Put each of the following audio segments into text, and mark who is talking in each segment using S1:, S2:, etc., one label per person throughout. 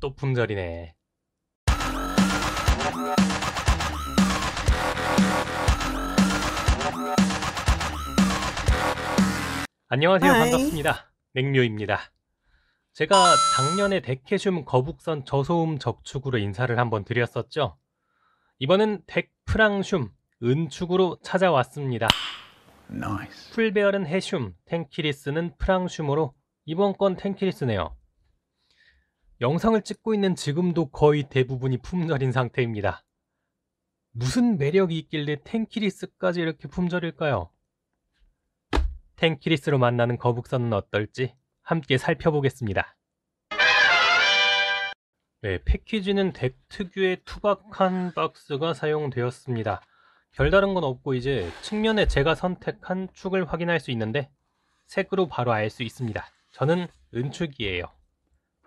S1: 또 품절이네. 안녕하세요. Hi. 반갑습니다. 냉묘입니다. 제가 작년에 데케슘 거북선 저소음 적축으로 인사를 한번 드렸었죠. 이번엔 덱프랑슘 은축으로 찾아왔습니다. Nice. 풀베어는 해슘, 탱키리스는 프랑슘으로 이번 건탱키리스네요 영상을 찍고 있는 지금도 거의 대부분이 품절인 상태입니다. 무슨 매력이 있길래 텐키리스까지 이렇게 품절일까요? 텐키리스로 만나는 거북선은 어떨지 함께 살펴보겠습니다. 네, 패키지는 덱 특유의 투박한 박스가 사용되었습니다. 별다른 건 없고 이제 측면에 제가 선택한 축을 확인할 수 있는데 색으로 바로 알 수 있습니다. 저는 은축이에요.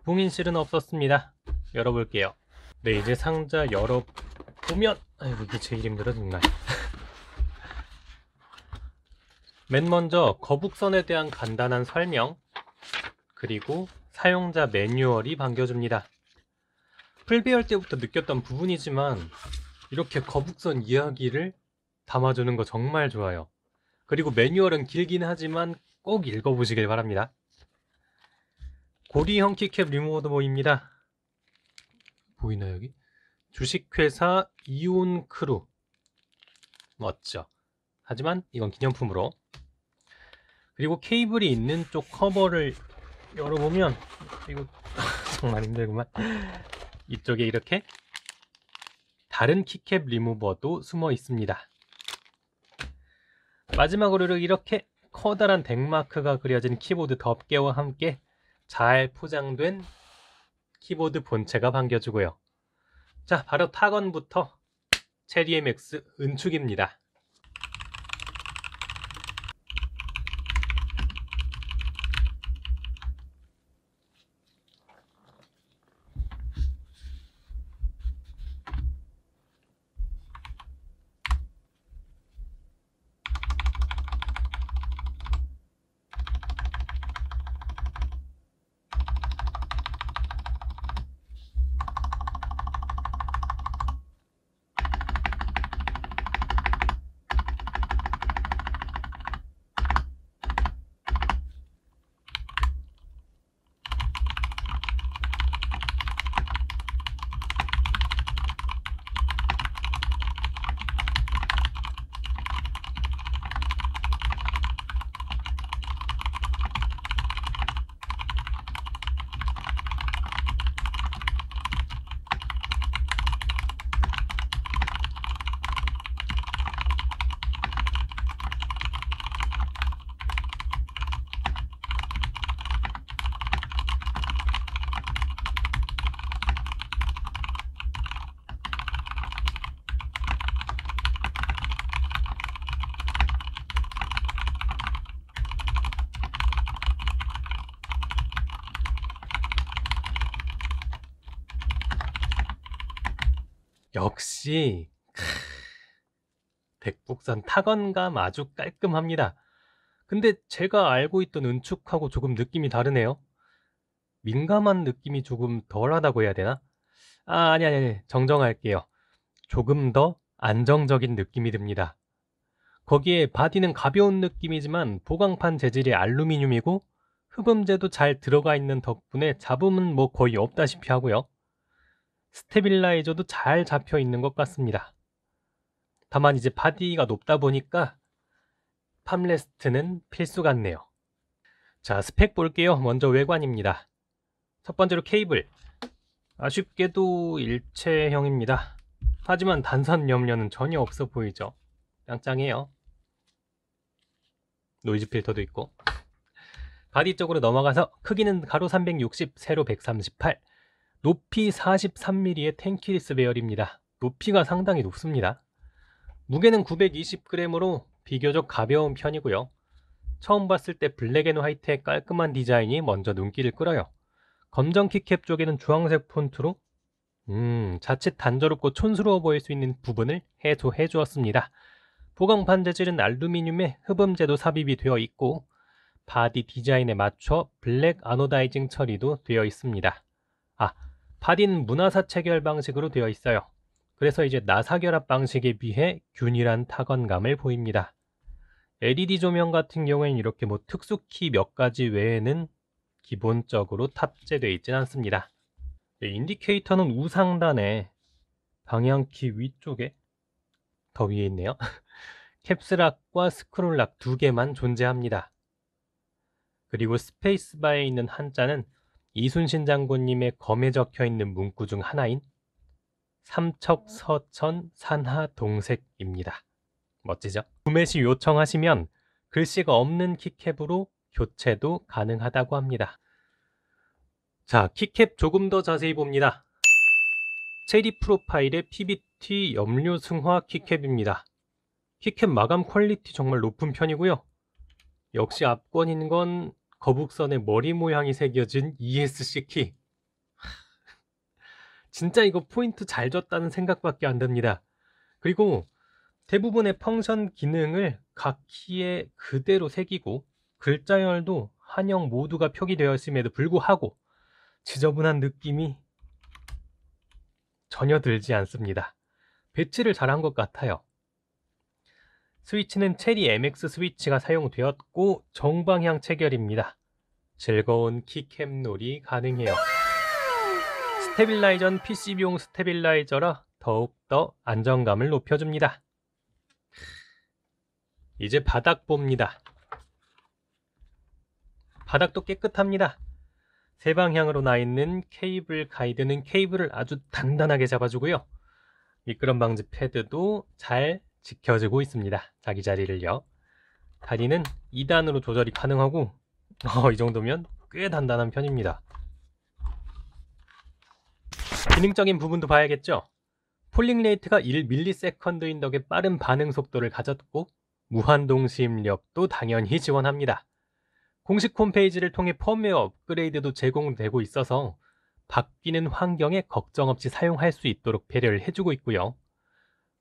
S1: 봉인실은 없었습니다 열어볼게요 네 이제 상자 열어보면 아이고 이게 제일 힘들어 정말 맨 먼저 거북선에 대한 간단한 설명 그리고 사용자 매뉴얼이 반겨줍니다 풀비할 때부터 느꼈던 부분이지만 이렇게 거북선 이야기를 담아주는 거 정말 좋아요 그리고 매뉴얼은 길긴 하지만 꼭 읽어보시길 바랍니다 고리 형키캡 리무버드모입니다 보이나 여기? 주식회사 이온크루 멋져. 하지만 이건 기념품으로 그리고 케이블이 있는 쪽 커버를 열어보면 이거 정말 힘들구만 이쪽에 이렇게 다른 키캡 리무버도 숨어 있습니다 마지막으로 이렇게 커다란 덱마크가 그려진 키보드 덮개와 함께 잘 포장된 키보드 본체가 반겨주고요. 자, 바로 타건부터 체리의 맥스 은축입니다. 역시 백북산 타건감 아주 깔끔합니다. 근데 제가 알고 있던 은축하고 조금 느낌이 다르네요. 민감한 느낌이 조금 덜하다고 해야 되나? 아, 아니 아니 아니. 정정할게요. 조금 더 안정적인 느낌이 듭니다. 거기에 바디는 가벼운 느낌이지만 보강판 재질이 알루미늄이고 흡음재도 잘 들어가 있는 덕분에 잡음은 뭐 거의 없다시피 하고요. 스테빌라이저도 잘 잡혀 있는 것 같습니다. 다만 이제 바디가 높다 보니까 팜레스트는 필수 같네요. 자, 스펙 볼게요. 먼저 외관입니다. 첫 번째로 케이블. 아쉽게도 일체형입니다. 하지만 단선 염려는 전혀 없어 보이죠. 짱짱해요. 노이즈 필터도 있고. 바디 쪽으로 넘어가서 크기는 가로 360, 세로 138, 높이 43mm의 텐키리스 배열입니다. 높이가 상당히 높습니다. 무게는 920g으로 비교적 가벼운 편이고요. 처음 봤을 때 블랙 앤 화이트의 깔끔한 디자인이 먼저 눈길을 끌어요. 검정 키캡 쪽에는 주황색 폰트로 음 자칫 단조롭고 촌스러워 보일 수 있는 부분을 해소해 주었습니다. 보강판 재질은 알루미늄에 흡음재도 삽입이 되어 있고 바디 디자인에 맞춰 블랙 아노다이징 처리도 되어 있습니다. 8인 문화사체결 방식으로 되어 있어요. 그래서 이제 나사결합 방식에 비해 균일한 타건감을 보입니다. LED 조명 같은 경우에는 이렇게 뭐 특수키 몇 가지 외에는 기본적으로 탑재되어 있지는 않습니다. 네, 인디케이터는 우상단에 방향키 위쪽에 더 위에 있네요. 캡스락과 스크롤락 두 개만 존재합니다. 그리고 스페이스바에 있는 한자는 이순신 장군님의 검에 적혀 있는 문구 중 하나인 삼척 서천 산하 동색입니다. 멋지죠? 구매 시 요청하시면 글씨가 없는 키캡으로 교체도 가능하다고 합니다. 자, 키캡 조금 더 자세히 봅니다. 체리 프로파일의 PBT 염료 승화 키캡입니다. 키캡 마감 퀄리티 정말 높은 편이고요. 역시 압권 인건 거북선의 머리 모양이 새겨진 ESC 키. 진짜 이거 포인트 잘 줬다는 생각밖에 안됩니다 그리고 대부분의 펑션 기능을 각 키에 그대로 새기고 글자열도 한영 모두가 표기되어 있음에도 불구하고 지저분한 느낌이 전혀 들지 않습니다. 배치를 잘한 것 같아요. 스위치는 체리 MX 스위치가 사용되었고 정방향 체결입니다. 즐거운 키캠 놀이 가능해요. 스테빌라이전 PCB용 스테빌라이저라 더욱더 안정감을 높여줍니다. 이제 바닥 봅니다. 바닥도 깨끗합니다. 세 방향으로 나 있는 케이블 가이드는 케이블을 아주 단단하게 잡아주고요. 미끄럼 방지 패드도 잘 지켜지고 있습니다. 자기 자리를요. 다리는 2단으로 조절이 가능하고 어, 이 정도면 꽤 단단한 편입니다. 기능적인 부분도 봐야겠죠? 폴링 레이트가 1ms인 덕에 빠른 반응 속도를 가졌고 무한 동심력도 당연히 지원합니다. 공식 홈페이지를 통해 펌웨어 업그레이드도 제공되고 있어서 바뀌는 환경에 걱정 없이 사용할 수 있도록 배려를 해주고 있고요.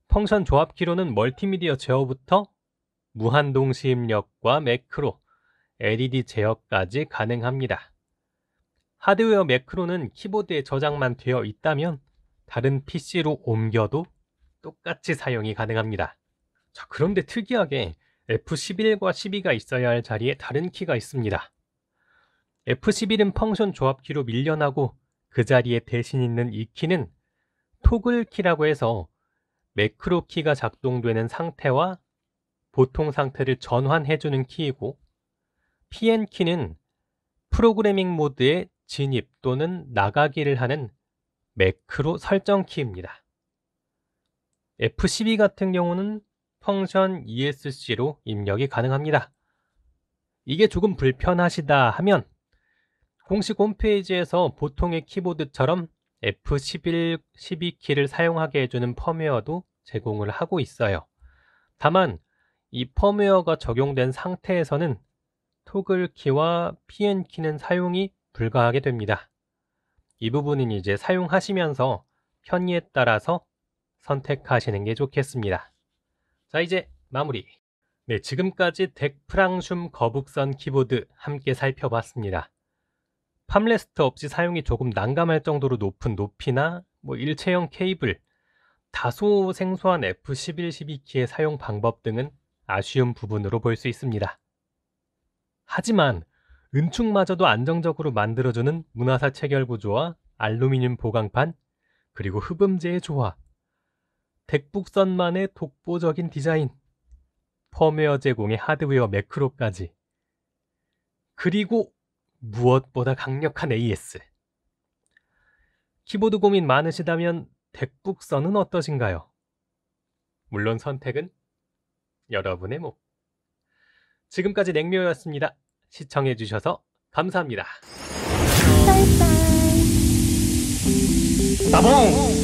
S1: 펑션 조합 키로는 멀티미디어 제어부터 무한동 시입력과 매크로, LED 제어까지 가능합니다. 하드웨어 매크로는 키보드에 저장만 되어 있다면 다른 PC로 옮겨도 똑같이 사용이 가능합니다. 자, 그런데 특이하게 F11과 12가 있어야 할 자리에 다른 키가 있습니다. F11은 펑션 조합 키로 밀려나고 그 자리에 대신 있는 이 키는 토글 키라고 해서 매크로 키가 작동되는 상태와 보통 상태를 전환해주는 키이고 PN 키는 프로그래밍 모드에 진입 또는 나가기를 하는 매크로 설정 키입니다. F12 같은 경우는 펑션 ESC로 입력이 가능합니다. 이게 조금 불편하시다 하면 공식 홈페이지에서 보통의 키보드처럼 F11, 12키를 사용하게 해주는 펌웨어도 제공을 하고 있어요. 다만 이 펌웨어가 적용된 상태에서는 토글 키와 PN 키는 사용이 불가하게 됩니다. 이 부분은 이제 사용하시면서 편의에 따라서 선택하시는 게 좋겠습니다. 자 이제 마무리! 네 지금까지 덱프랑슘 거북선 키보드 함께 살펴봤습니다. 팜레스트 없이 사용이 조금 난감할 정도로 높은 높이나 뭐 일체형 케이블, 다소 생소한 F11, 12키의 사용 방법 등은 아쉬운 부분으로 볼 수 있습니다. 하지만 은축마저도 안정적으로 만들어주는 문화사 체결 구조와 알루미늄 보강판, 그리고 흡음재의 조화, 백북선만의 독보적인 디자인, 펌웨어 제공의 하드웨어 매크로까지, 그리고 무엇보다 강력한 AS. 키보드 고민 많으시다면 덱북선은 어떠신가요? 물론 선택은 여러분의 몫. 지금까지 냉묘였습니다. 시청해주셔서 감사합니다. 따봉!